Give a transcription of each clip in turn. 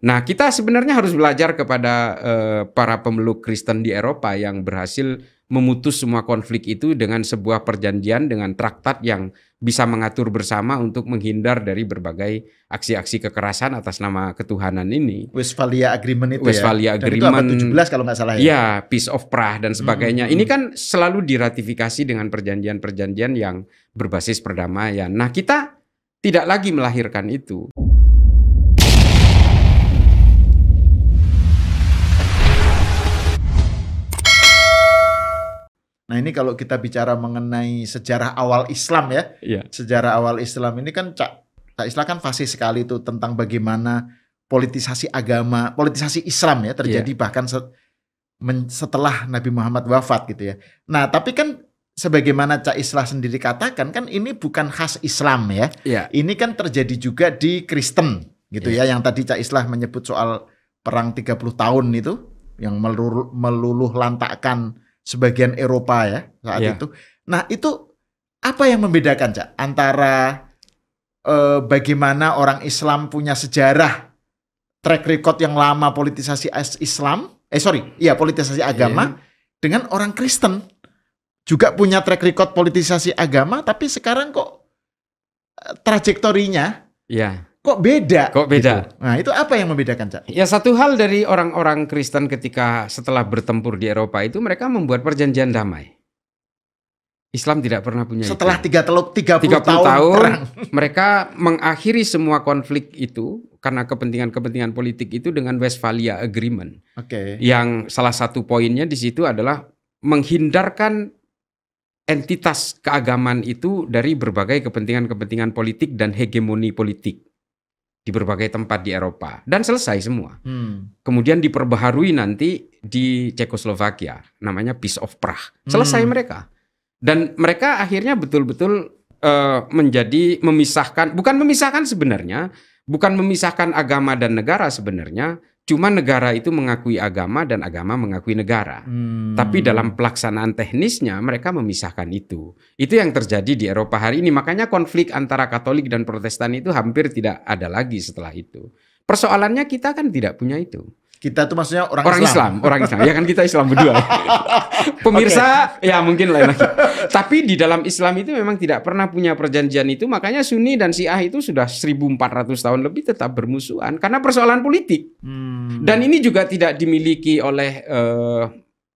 Nah, kita sebenarnya harus belajar kepada uh, para pemeluk Kristen di Eropa yang berhasil memutus semua konflik itu dengan sebuah perjanjian dengan traktat yang bisa mengatur bersama untuk menghindar dari berbagai aksi-aksi kekerasan atas nama ketuhanan ini. Westphalia Agreement itu ya? Westphalia ya. Agreement. Dan itu 17 kalau nggak salah ya. Iya, Peace of Prague dan sebagainya. Hmm. Ini kan selalu diratifikasi dengan perjanjian-perjanjian yang berbasis perdamaian. Nah, kita tidak lagi melahirkan itu. Nah ini kalau kita bicara mengenai sejarah awal Islam ya, yeah. sejarah awal Islam ini kan Cak, Cak Islam kan fasih sekali itu tentang bagaimana politisasi agama, politisasi Islam ya terjadi yeah. bahkan setelah Nabi Muhammad wafat gitu ya. Nah tapi kan sebagaimana Cak Islam sendiri katakan kan ini bukan khas Islam ya, yeah. ini kan terjadi juga di Kristen gitu yeah. ya yang tadi Cak Islam menyebut soal perang 30 tahun itu yang meluluh, meluluh lantakan sebagian Eropa ya saat yeah. itu. Nah itu apa yang membedakan cak antara eh, bagaimana orang Islam punya sejarah track record yang lama politisasi Islam, eh sorry, iya politisasi agama yeah. dengan orang Kristen juga punya track record politisasi agama, tapi sekarang kok eh, trajektorinya yeah kok beda? Kok beda? Gitu. Nah, itu apa yang membedakan, Cak? Ya satu hal dari orang-orang Kristen ketika setelah bertempur di Eropa itu mereka membuat perjanjian damai. Islam tidak pernah punya setelah itu. tiga teluk tiga puluh tahun, tahun mereka mengakhiri semua konflik itu karena kepentingan-kepentingan politik itu dengan Westphalia Agreement. Oke. Okay. Yang salah satu poinnya di situ adalah menghindarkan entitas keagamaan itu dari berbagai kepentingan-kepentingan politik dan hegemoni politik di berbagai tempat di Eropa dan selesai semua. Hmm. Kemudian diperbaharui nanti di Cekoslovakia, namanya Peace of Prague. Selesai hmm. mereka dan mereka akhirnya betul-betul uh, menjadi memisahkan, bukan memisahkan sebenarnya, bukan memisahkan agama dan negara sebenarnya, Cuma negara itu mengakui agama dan agama mengakui negara. Hmm. Tapi dalam pelaksanaan teknisnya mereka memisahkan itu. Itu yang terjadi di Eropa hari ini. Makanya konflik antara Katolik dan Protestan itu hampir tidak ada lagi setelah itu. Persoalannya kita kan tidak punya itu. Kita tuh maksudnya orang, orang Islam. Islam. Orang Islam, ya kan kita Islam berdua. Ya. Pemirsa, okay. ya mungkin lain lagi. Tapi di dalam Islam itu memang tidak pernah punya perjanjian itu, makanya Sunni dan Syiah itu sudah 1400 tahun lebih tetap bermusuhan karena persoalan politik. Hmm. Dan ini juga tidak dimiliki oleh uh,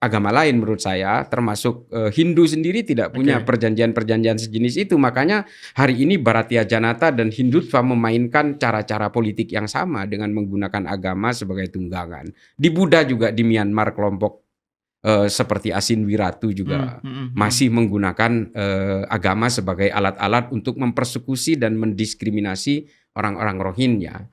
agama lain menurut saya termasuk eh, Hindu sendiri tidak punya perjanjian-perjanjian sejenis itu makanya hari ini Bharatiya Janata dan Hindutva memainkan cara-cara politik yang sama dengan menggunakan agama sebagai tunggangan di Buddha juga di Myanmar kelompok uh, seperti Asin Wiratu juga hmm, hmm, hmm. masih menggunakan uh, agama sebagai alat-alat untuk mempersekusi dan mendiskriminasi orang-orang Rohingya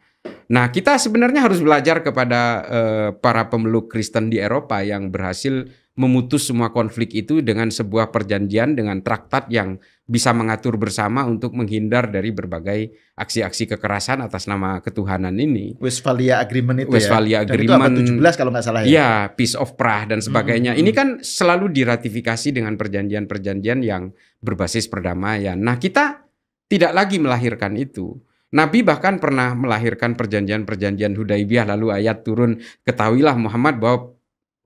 Nah, kita sebenarnya harus belajar kepada uh, para pemeluk Kristen di Eropa yang berhasil memutus semua konflik itu dengan sebuah perjanjian dengan traktat yang bisa mengatur bersama untuk menghindar dari berbagai aksi-aksi kekerasan atas nama ketuhanan ini. Westphalia Agreement itu ya. Westphalia ya. Agreement. Dan itu 17 kalau nggak salah ya. Iya, Peace of Prague dan sebagainya. Hmm. Ini kan selalu diratifikasi dengan perjanjian-perjanjian yang berbasis perdamaian. Nah, kita tidak lagi melahirkan itu Nabi bahkan pernah melahirkan perjanjian-perjanjian Hudaibiyah lalu ayat turun ketahuilah Muhammad bahwa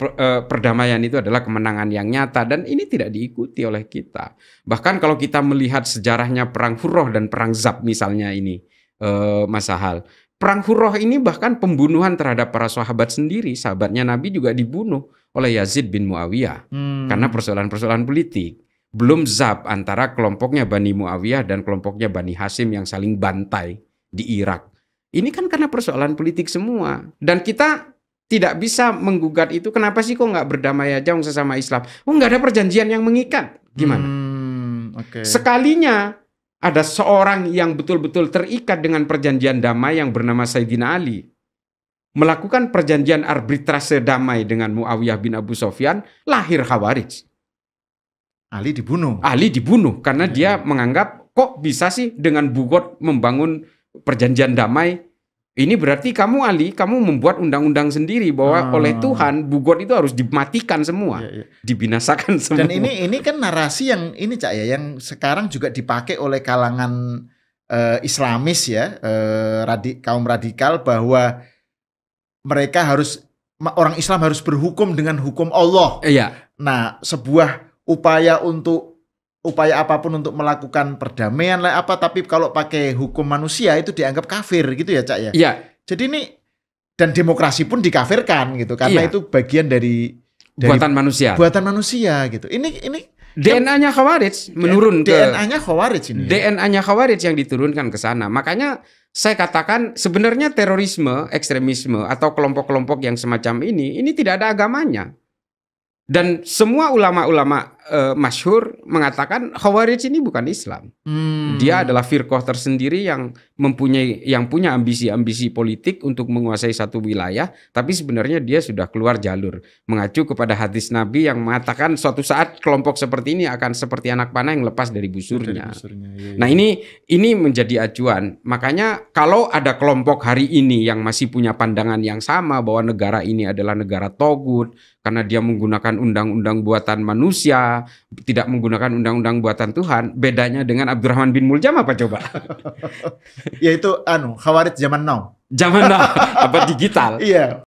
eh, perdamaian itu adalah kemenangan yang nyata dan ini tidak diikuti oleh kita. Bahkan kalau kita melihat sejarahnya perang Furoh dan perang Zab misalnya ini eh, Mas Perang Furoh ini bahkan pembunuhan terhadap para sahabat sendiri, sahabatnya Nabi juga dibunuh oleh Yazid bin Muawiyah hmm. karena persoalan-persoalan politik belum zab antara kelompoknya Bani Muawiyah dan kelompoknya Bani Hasim yang saling bantai di Irak. Ini kan karena persoalan politik semua. Dan kita tidak bisa menggugat itu. Kenapa sih kok nggak berdamai aja sesama Islam? Oh nggak ada perjanjian yang mengikat. Gimana? Hmm, okay. Sekalinya ada seorang yang betul-betul terikat dengan perjanjian damai yang bernama Sayyidina Ali melakukan perjanjian arbitrase damai dengan Muawiyah bin Abu Sofyan, lahir Khawarij. Ali dibunuh. Ali dibunuh karena iya. dia menganggap kok bisa sih dengan Bugot membangun perjanjian damai. Ini berarti kamu Ali, kamu membuat undang-undang sendiri bahwa hmm. oleh Tuhan Bugot itu harus dimatikan semua, ya, ya. dibinasakan semua. Dan ini ini kan narasi yang ini cak ya, yang sekarang juga dipakai oleh kalangan uh, Islamis ya, uh, eh, radik, kaum radikal bahwa mereka harus orang Islam harus berhukum dengan hukum Allah. Iya. Nah, sebuah upaya untuk upaya apapun untuk melakukan perdamaian lah apa tapi kalau pakai hukum manusia itu dianggap kafir gitu ya cak ya iya jadi ini dan demokrasi pun dikafirkan gitu karena iya. itu bagian dari, dari buatan manusia buatan manusia gitu ini ini DNA-nya Khawarij menurun DNA, ke DNA-nya Khawarij ini ya? DNA-nya Khawarij yang diturunkan ke sana makanya saya katakan sebenarnya terorisme ekstremisme atau kelompok-kelompok yang semacam ini ini tidak ada agamanya dan semua ulama-ulama uh, masyhur mengatakan Khawarij ini bukan Islam. Hmm. Dia adalah firqah tersendiri yang mempunyai yang punya ambisi-ambisi politik untuk menguasai satu wilayah, tapi sebenarnya dia sudah keluar jalur. Mengacu kepada hadis Nabi yang mengatakan suatu saat kelompok seperti ini akan seperti anak panah yang lepas dari busurnya. Dari busurnya iya, iya. Nah, ini ini menjadi acuan. Makanya kalau ada kelompok hari ini yang masih punya pandangan yang sama bahwa negara ini adalah negara togut karena dia menggunakan undang-undang buatan manusia tidak menggunakan undang-undang buatan Tuhan, bedanya dengan Abdurrahman bin Muljam apa coba? Yaitu anu, khawarij zaman now. Zaman now, apa digital. Iya.